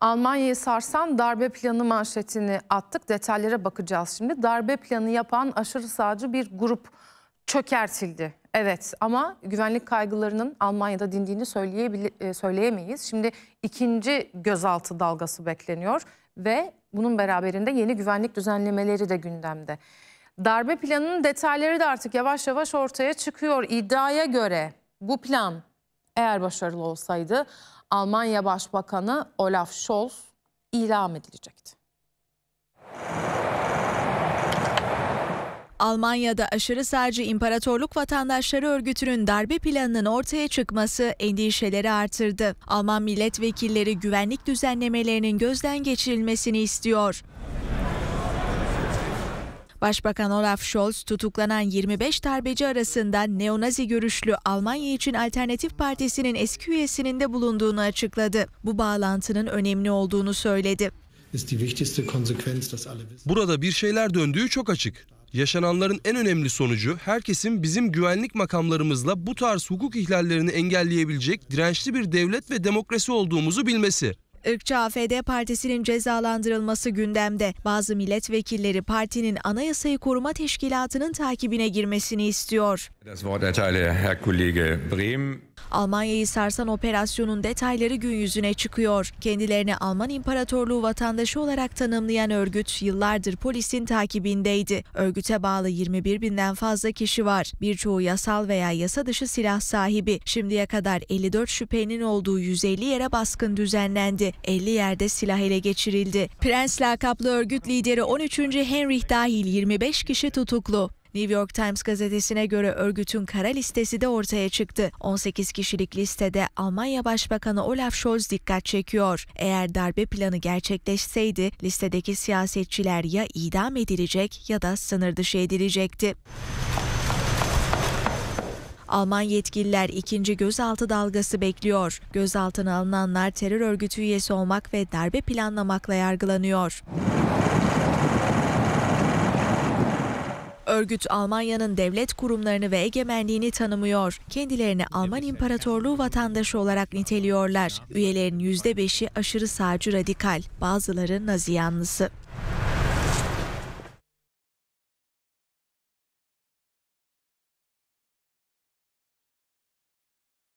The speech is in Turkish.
Almanya'yı sarsan darbe planı manşetini attık. Detaylara bakacağız şimdi. Darbe planı yapan aşırı sağcı bir grup çökertildi. Evet ama güvenlik kaygılarının Almanya'da dindiğini e, söyleyemeyiz. Şimdi ikinci gözaltı dalgası bekleniyor ve bunun beraberinde yeni güvenlik düzenlemeleri de gündemde. Darbe planının detayları da artık yavaş yavaş ortaya çıkıyor. İddiaya göre bu plan eğer başarılı olsaydı Almanya Başbakanı Olaf Scholz ilam edilecekti. Almanya'da aşırı sağcı İmparatorluk Vatandaşları Örgütü'nün darbe planının ortaya çıkması endişeleri artırdı. Alman milletvekilleri güvenlik düzenlemelerinin gözden geçirilmesini istiyor. Başbakan Olaf Scholz tutuklanan 25 darbeci arasında neonazi görüşlü Almanya için Alternatif Partisi'nin eski üyesinin de bulunduğunu açıkladı. Bu bağlantının önemli olduğunu söyledi. Burada bir şeyler döndüğü çok açık. Yaşananların en önemli sonucu herkesin bizim güvenlik makamlarımızla bu tarz hukuk ihlallerini engelleyebilecek dirençli bir devlet ve demokrasi olduğumuzu bilmesi. Irkçı AFD partisinin cezalandırılması gündemde. Bazı milletvekilleri partinin Anayasayı Koruma Teşkilatı'nın takibine girmesini istiyor. Das Wort erteile Herr Kollege Brehm. Almanya'yı sarsan operasyonun detayları gün yüzüne çıkıyor. Kendilerini Alman İmparatorluğu vatandaşı olarak tanımlayan örgüt yıllardır polisin takibindeydi. Örgüte bağlı 21 binden fazla kişi var. Birçoğu yasal veya yasa dışı silah sahibi. Şimdiye kadar 54 şüphenin olduğu 150 yere baskın düzenlendi. 50 yerde silah ele geçirildi. Prens lakaplı örgüt lideri 13. Henry dahil 25 kişi tutuklu. New York Times gazetesine göre örgütün kara listesi de ortaya çıktı. 18 kişilik listede Almanya Başbakanı Olaf Scholz dikkat çekiyor. Eğer darbe planı gerçekleşseydi listedeki siyasetçiler ya idam edilecek ya da sınır dışı edilecekti. Alman yetkililer ikinci gözaltı dalgası bekliyor. Gözaltına alınanlar terör örgütü üyesi olmak ve darbe planlamakla yargılanıyor. Örgüt Almanya'nın devlet kurumlarını ve egemenliğini tanımıyor. Kendilerini Alman İmparatorluğu vatandaşı olarak niteliyorlar. Üyelerin %5'i aşırı sağcı radikal, bazıları Nazi yanlısı.